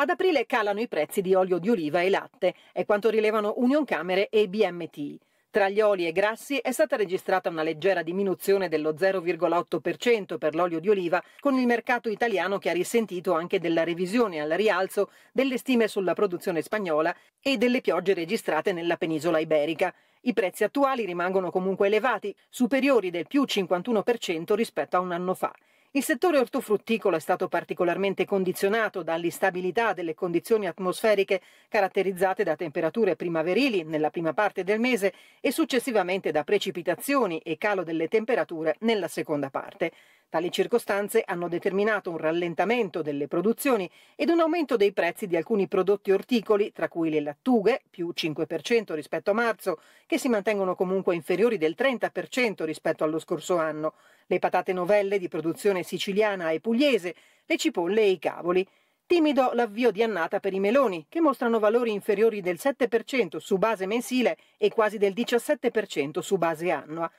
Ad aprile calano i prezzi di olio di oliva e latte, è quanto rilevano Union Camere e BMT. Tra gli oli e grassi è stata registrata una leggera diminuzione dello 0,8% per l'olio di oliva, con il mercato italiano che ha risentito anche della revisione al rialzo delle stime sulla produzione spagnola e delle piogge registrate nella penisola iberica. I prezzi attuali rimangono comunque elevati, superiori del più 51% rispetto a un anno fa. Il settore ortofrutticolo è stato particolarmente condizionato dall'instabilità delle condizioni atmosferiche caratterizzate da temperature primaverili nella prima parte del mese e successivamente da precipitazioni e calo delle temperature nella seconda parte. Tali circostanze hanno determinato un rallentamento delle produzioni ed un aumento dei prezzi di alcuni prodotti orticoli, tra cui le lattughe, più 5% rispetto a marzo, che si mantengono comunque inferiori del 30% rispetto allo scorso anno, le patate novelle di produzione siciliana e pugliese, le cipolle e i cavoli. Timido l'avvio di annata per i meloni, che mostrano valori inferiori del 7% su base mensile e quasi del 17% su base annua.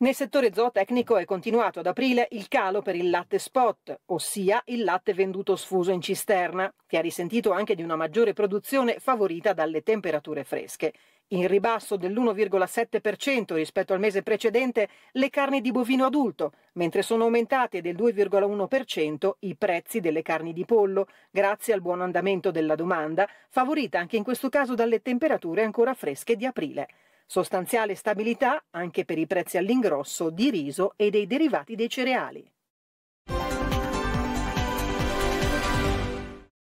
Nel settore zootecnico è continuato ad aprile il calo per il latte spot, ossia il latte venduto sfuso in cisterna, che ha risentito anche di una maggiore produzione favorita dalle temperature fresche. In ribasso dell'1,7% rispetto al mese precedente le carni di bovino adulto, mentre sono aumentate del 2,1% i prezzi delle carni di pollo, grazie al buon andamento della domanda, favorita anche in questo caso dalle temperature ancora fresche di aprile. Sostanziale stabilità anche per i prezzi all'ingrosso di riso e dei derivati dei cereali.